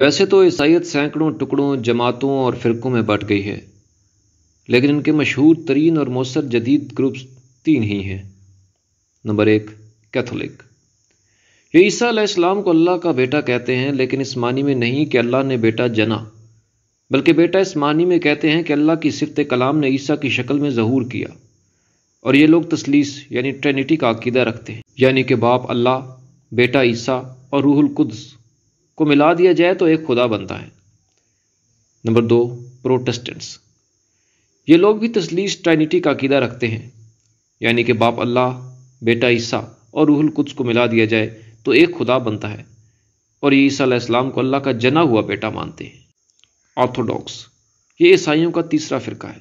वैसे तो ईसाइत सैकड़ों टुकड़ों जमातों और फ़िरक़ों में बट गई है लेकिन इनके मशहूर तरीन और मौसर जदीद ग्रुप्स तीन ही हैं नंबर एक कैथोलिक ये ईसा इस्लाम को अल्लाह का बेटा कहते हैं लेकिन इस मानी में नहीं कि अल्लाह ने बेटा जना बल्कि बेटा इस मानी में कहते हैं कि अल्लाह की सिफत कलाम ने ईसा की शक्ल में जहूर किया और ये लोग तसलीस यानी ट्रेनिटी का अकीदा रखते हैं यानी कि बाप अल्लाह बेटा ईसा और रूहुल कुद्स को मिला दिया जाए तो एक खुदा बनता है नंबर दो प्रोटेस्टेंट्स ये लोग भी तसलीस ट्रेनिटी का अकीदा रखते हैं यानी कि बाप अल्लाह बेटा ईसा और रूहुल कुद्स को मिला दिया जाए तो एक खुदा बनता है और ये ईसा इस्लाम को अल्लाह का जना हुआ बेटा मानते हैं ऑर्थोडॉक्स ये ईसाइयों का तीसरा फ़िरका है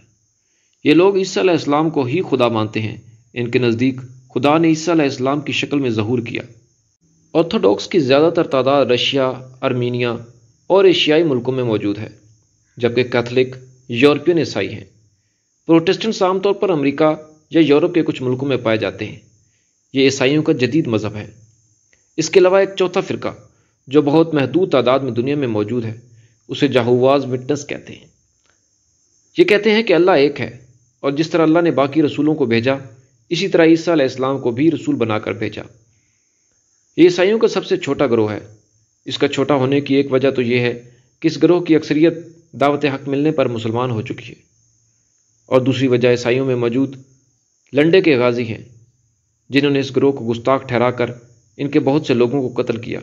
ये लोग ईसा ईसीम को ही खुदा मानते हैं इनके नज़दीक खुदा ने ईसा ईसीम की शक्ल में जहूर किया ऑर्थोडॉक्स की ज़्यादातर तादाद रशिया आर्मीनिया और एशियाई मुल्कों में मौजूद है जबकि कैथलिक यूरोपियन ईसाई हैं प्रोटेस्टेंट्स आमतौर पर अमरीका या यूरोप के कुछ मुल्कों में पाए जाते हैं ये ईसाइयों का जदीद मज़हब है इसके अलावा एक चौथा फ़िरका जो बहुत महदूद तादाद में दुनिया में मौजूद है उसे जाहवाज विटनेस कहते हैं ये कहते हैं कि अल्लाह एक है और जिस तरह अल्लाह ने बाकी रसूलों को भेजा इसी तरह ईसा इस्लाम को भी रसूल बनाकर भेजा ये ईसाइयों का सबसे छोटा ग्रोह है इसका छोटा होने की एक वजह तो यह है कि इस ग्रोह की अक्सरियत दावत हक मिलने पर मुसलमान हो चुकी है और दूसरी वजह ईसाइयों में मौजूद लंडे के गाजी हैं जिन्होंने इस ग्रोह को गुस्ताख ठहराकर इनके बहुत से लोगों को कत्ल किया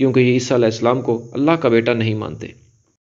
क्योंकि ये ईसा इस्लाम को अल्लाह का बेटा नहीं मानते